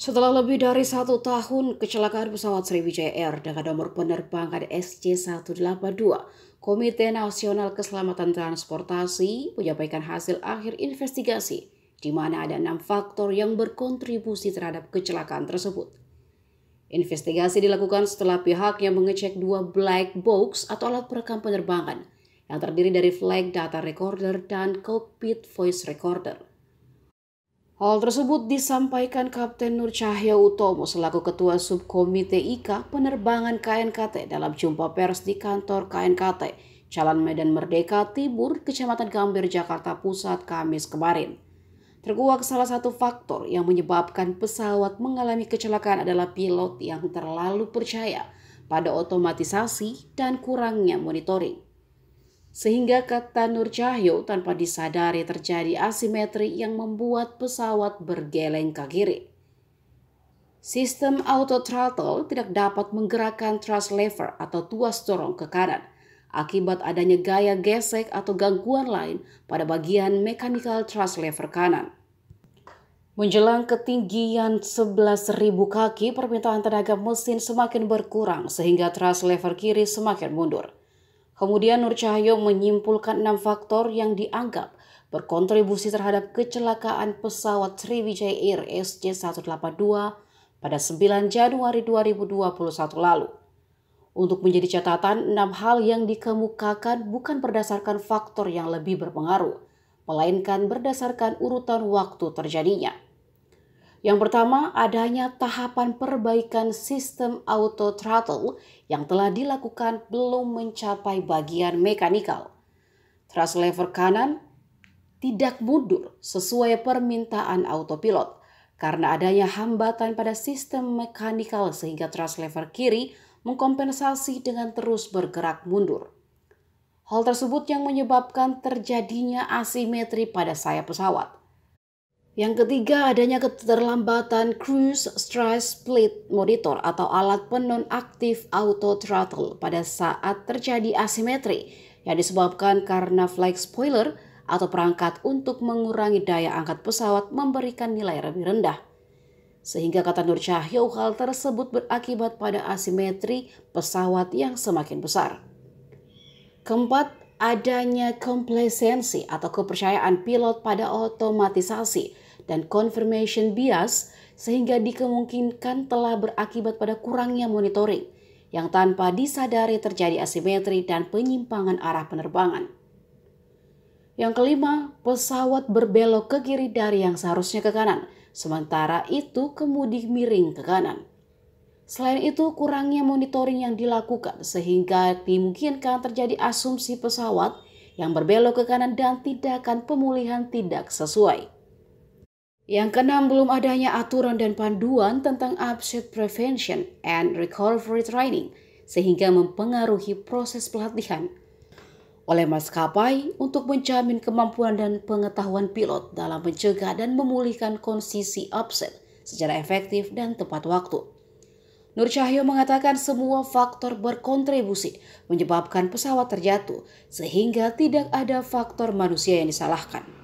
Setelah lebih dari satu tahun kecelakaan pesawat Sriwijaya Air dengan nomor penerbangan SC182, Komite Nasional Keselamatan Transportasi menyampaikan hasil akhir investigasi, di mana ada enam faktor yang berkontribusi terhadap kecelakaan tersebut. Investigasi dilakukan setelah pihak yang mengecek dua black box atau alat perekam penerbangan yang terdiri dari flag data recorder dan cockpit voice recorder. Hal tersebut disampaikan Kapten Nur Cahya Utomo selaku Ketua Subkomite IKA Penerbangan KNKT dalam jumpa pers di kantor KNKT, Jalan Medan Merdeka Timur, Kecamatan Gambir, Jakarta Pusat, Kamis kemarin. Terkuak salah satu faktor yang menyebabkan pesawat mengalami kecelakaan adalah pilot yang terlalu percaya pada otomatisasi dan kurangnya monitoring sehingga kata Nur Cahyo tanpa disadari terjadi asimetri yang membuat pesawat bergeleng ke kiri. Sistem auto throttle tidak dapat menggerakkan thrust lever atau tuas dorong ke kanan akibat adanya gaya gesek atau gangguan lain pada bagian mechanical thrust lever kanan. Menjelang ketinggian 11.000 kaki, permintaan tenaga mesin semakin berkurang sehingga thrust lever kiri semakin mundur. Kemudian Nur Cahyo menyimpulkan enam faktor yang dianggap berkontribusi terhadap kecelakaan pesawat Sriwijaya Air SJ182 pada 9 Januari 2021 lalu. Untuk menjadi catatan, enam hal yang dikemukakan bukan berdasarkan faktor yang lebih berpengaruh, melainkan berdasarkan urutan waktu terjadinya. Yang pertama, adanya tahapan perbaikan sistem auto throttle yang telah dilakukan belum mencapai bagian mekanikal. Thrust lever kanan tidak mundur sesuai permintaan autopilot karena adanya hambatan pada sistem mekanikal sehingga thrust lever kiri mengkompensasi dengan terus bergerak mundur. Hal tersebut yang menyebabkan terjadinya asimetri pada sayap pesawat yang ketiga, adanya keterlambatan cruise stress split monitor atau alat penonaktif auto throttle pada saat terjadi asimetri yang disebabkan karena flag spoiler atau perangkat untuk mengurangi daya angkat pesawat memberikan nilai lebih rendah. Sehingga kata Nur Cahyo, hal tersebut berakibat pada asimetri pesawat yang semakin besar. Keempat, adanya komplesensi atau kepercayaan pilot pada otomatisasi dan confirmation bias sehingga dikemungkinkan telah berakibat pada kurangnya monitoring yang tanpa disadari terjadi asimetri dan penyimpangan arah penerbangan. Yang kelima, pesawat berbelok ke kiri dari yang seharusnya ke kanan, sementara itu kemudi miring ke kanan. Selain itu, kurangnya monitoring yang dilakukan sehingga dimungkinkan terjadi asumsi pesawat yang berbelok ke kanan dan tindakan pemulihan tidak sesuai. Yang keenam, belum adanya aturan dan panduan tentang upset prevention and recovery training, sehingga mempengaruhi proses pelatihan. Oleh maskapai untuk menjamin kemampuan dan pengetahuan pilot dalam mencegah dan memulihkan kondisi upset secara efektif dan tepat waktu. Nur Cahyo mengatakan semua faktor berkontribusi menyebabkan pesawat terjatuh sehingga tidak ada faktor manusia yang disalahkan.